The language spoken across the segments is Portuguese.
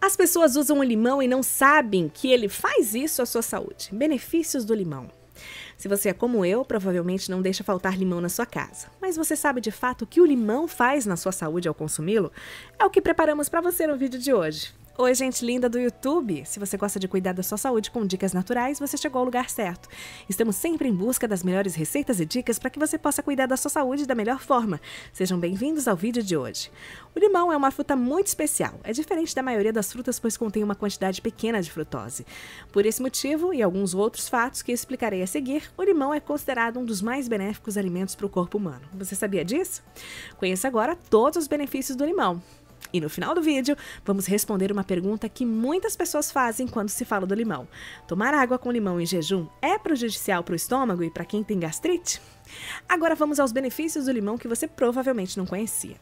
As pessoas usam o limão e não sabem que ele faz isso à sua saúde. Benefícios do limão. Se você é como eu, provavelmente não deixa faltar limão na sua casa. Mas você sabe de fato o que o limão faz na sua saúde ao consumi-lo? É o que preparamos para você no vídeo de hoje. Oi, gente linda do YouTube! Se você gosta de cuidar da sua saúde com dicas naturais, você chegou ao lugar certo. Estamos sempre em busca das melhores receitas e dicas para que você possa cuidar da sua saúde da melhor forma. Sejam bem-vindos ao vídeo de hoje. O limão é uma fruta muito especial. É diferente da maioria das frutas, pois contém uma quantidade pequena de frutose. Por esse motivo, e alguns outros fatos que explicarei a seguir, o limão é considerado um dos mais benéficos alimentos para o corpo humano. Você sabia disso? Conheça agora todos os benefícios do limão. E no final do vídeo, vamos responder uma pergunta que muitas pessoas fazem quando se fala do limão. Tomar água com limão em jejum é prejudicial para o estômago e para quem tem gastrite? Agora vamos aos benefícios do limão que você provavelmente não conhecia.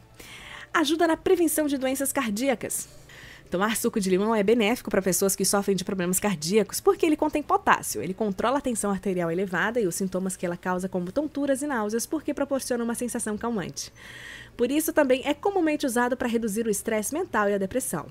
Ajuda na prevenção de doenças cardíacas. Tomar suco de limão é benéfico para pessoas que sofrem de problemas cardíacos, porque ele contém potássio, ele controla a tensão arterial elevada e os sintomas que ela causa, como tonturas e náuseas, porque proporciona uma sensação calmante. Por isso, também é comumente usado para reduzir o estresse mental e a depressão.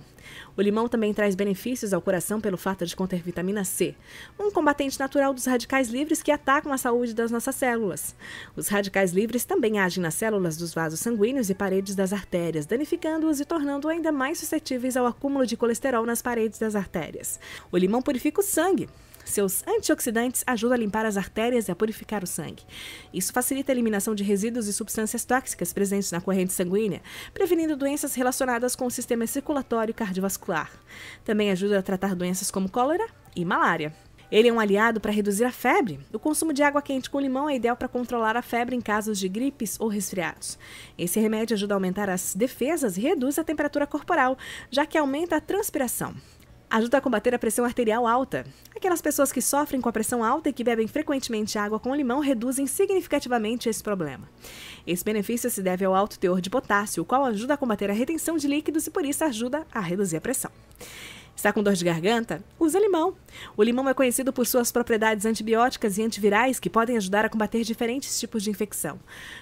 O limão também traz benefícios ao coração pelo fato de conter vitamina C, um combatente natural dos radicais livres que atacam a saúde das nossas células. Os radicais livres também agem nas células dos vasos sanguíneos e paredes das artérias, danificando os e tornando ainda mais suscetíveis ao acúmulo de colesterol nas paredes das artérias. O limão purifica o sangue, seus antioxidantes ajudam a limpar as artérias e a purificar o sangue. Isso facilita a eliminação de resíduos e substâncias tóxicas presentes na corrente sanguínea, prevenindo doenças relacionadas com o sistema circulatório e cardiovascular. Também ajuda a tratar doenças como cólera e malária. Ele é um aliado para reduzir a febre. O consumo de água quente com limão é ideal para controlar a febre em casos de gripes ou resfriados. Esse remédio ajuda a aumentar as defesas e reduz a temperatura corporal, já que aumenta a transpiração. Ajuda a combater a pressão arterial alta. Aquelas pessoas que sofrem com a pressão alta e que bebem frequentemente água com limão reduzem significativamente esse problema. Esse benefício se deve ao alto teor de potássio, o qual ajuda a combater a retenção de líquidos e por isso ajuda a reduzir a pressão. Está com dor de garganta? Usa limão. O limão é conhecido por suas propriedades antibióticas e antivirais que podem ajudar a combater diferentes tipos de infecção.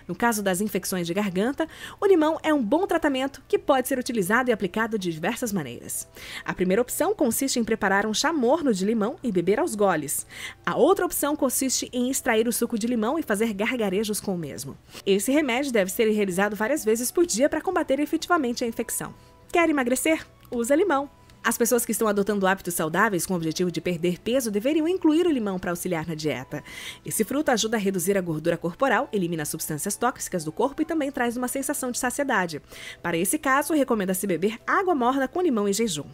No caso das infecções de garganta, o limão é um bom tratamento que pode ser utilizado e aplicado de diversas maneiras. A primeira opção consiste em preparar um chá morno de limão e beber aos goles. A outra opção consiste em extrair o suco de limão e fazer gargarejos com o mesmo. Esse remédio deve ser realizado várias vezes por dia para combater efetivamente a infecção. Quer emagrecer? Usa limão. As pessoas que estão adotando hábitos saudáveis com o objetivo de perder peso deveriam incluir o limão para auxiliar na dieta. Esse fruto ajuda a reduzir a gordura corporal, elimina substâncias tóxicas do corpo e também traz uma sensação de saciedade. Para esse caso, recomenda-se beber água morna com limão em jejum.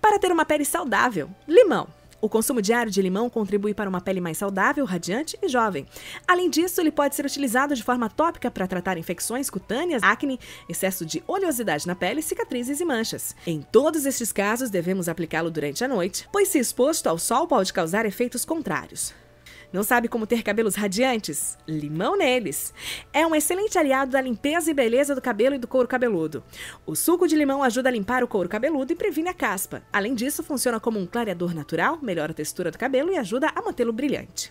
Para ter uma pele saudável, limão. O consumo diário de limão contribui para uma pele mais saudável, radiante e jovem. Além disso, ele pode ser utilizado de forma tópica para tratar infecções cutâneas, acne, excesso de oleosidade na pele, cicatrizes e manchas. Em todos estes casos, devemos aplicá-lo durante a noite, pois se exposto ao sol pode causar efeitos contrários. Não sabe como ter cabelos radiantes? Limão neles! É um excelente aliado da limpeza e beleza do cabelo e do couro cabeludo. O suco de limão ajuda a limpar o couro cabeludo e previne a caspa. Além disso, funciona como um clareador natural, melhora a textura do cabelo e ajuda a mantê-lo brilhante.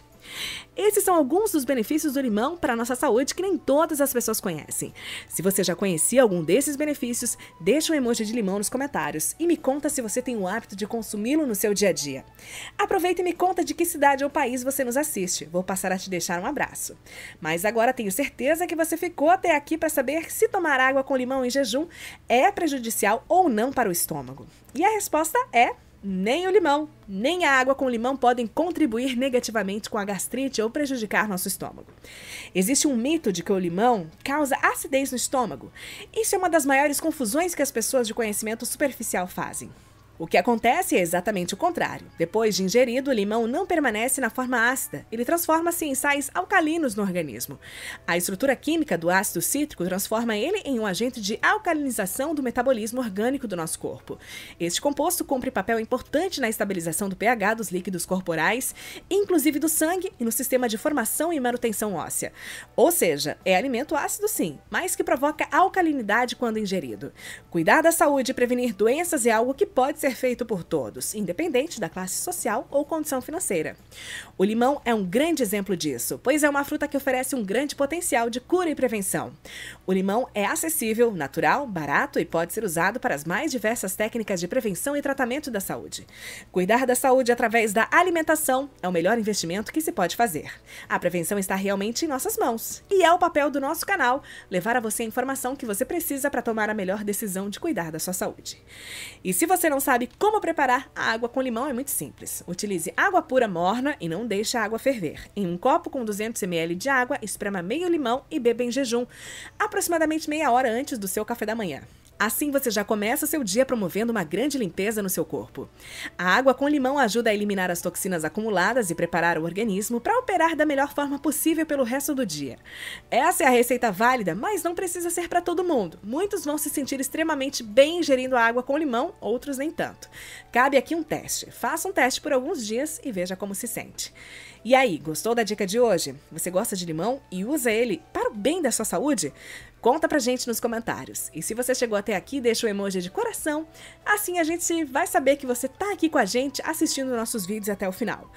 Esses são alguns dos benefícios do limão para a nossa saúde que nem todas as pessoas conhecem. Se você já conhecia algum desses benefícios, deixa um emoji de limão nos comentários e me conta se você tem o hábito de consumi-lo no seu dia a dia. Aproveita e me conta de que cidade ou país você nos assiste. Vou passar a te deixar um abraço. Mas agora tenho certeza que você ficou até aqui para saber se tomar água com limão em jejum é prejudicial ou não para o estômago. E a resposta é nem o limão, nem a água com limão podem contribuir negativamente com a gastrite ou prejudicar nosso estômago. Existe um mito de que o limão causa acidez no estômago. Isso é uma das maiores confusões que as pessoas de conhecimento superficial fazem. O que acontece é exatamente o contrário. Depois de ingerido, o limão não permanece na forma ácida, ele transforma-se em sais alcalinos no organismo. A estrutura química do ácido cítrico transforma ele em um agente de alcalinização do metabolismo orgânico do nosso corpo. Este composto cumpre papel importante na estabilização do pH dos líquidos corporais, inclusive do sangue e no sistema de formação e manutenção óssea. Ou seja, é alimento ácido sim, mas que provoca alcalinidade quando ingerido. Cuidar da saúde e prevenir doenças é algo que pode ser ser feito por todos, independente da classe social ou condição financeira. O limão é um grande exemplo disso, pois é uma fruta que oferece um grande potencial de cura e prevenção. O limão é acessível, natural, barato e pode ser usado para as mais diversas técnicas de prevenção e tratamento da saúde. Cuidar da saúde através da alimentação é o melhor investimento que se pode fazer. A prevenção está realmente em nossas mãos e é o papel do nosso canal levar a você a informação que você precisa para tomar a melhor decisão de cuidar da sua saúde. E se você não sabe sabe como preparar a água com limão é muito simples. Utilize água pura morna e não deixe a água ferver. Em um copo com 200 ml de água, esprema meio limão e beba em jejum, aproximadamente meia hora antes do seu café da manhã. Assim você já começa seu dia promovendo uma grande limpeza no seu corpo. A água com limão ajuda a eliminar as toxinas acumuladas e preparar o organismo para operar da melhor forma possível pelo resto do dia. Essa é a receita válida, mas não precisa ser para todo mundo. Muitos vão se sentir extremamente bem ingerindo água com limão, outros nem tanto. Cabe aqui um teste. Faça um teste por alguns dias e veja como se sente. E aí, gostou da dica de hoje? Você gosta de limão e usa ele para o bem da sua saúde? Conta pra gente nos comentários. E se você chegou até aqui, deixa o um emoji de coração, assim a gente vai saber que você tá aqui com a gente assistindo nossos vídeos até o final.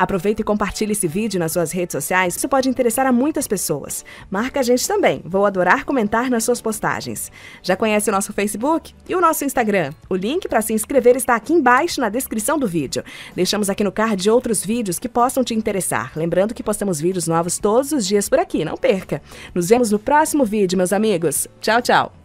Aproveita e compartilhe esse vídeo nas suas redes sociais, isso pode interessar a muitas pessoas. Marca a gente também, vou adorar comentar nas suas postagens. Já conhece o nosso Facebook e o nosso Instagram? O link para se inscrever está aqui embaixo na descrição do vídeo. Deixamos aqui no card outros vídeos que possam te interessar. Lembrando que postamos vídeos novos todos os dias por aqui, não perca. Nos vemos no próximo vídeo, meus amigos. Tchau, tchau!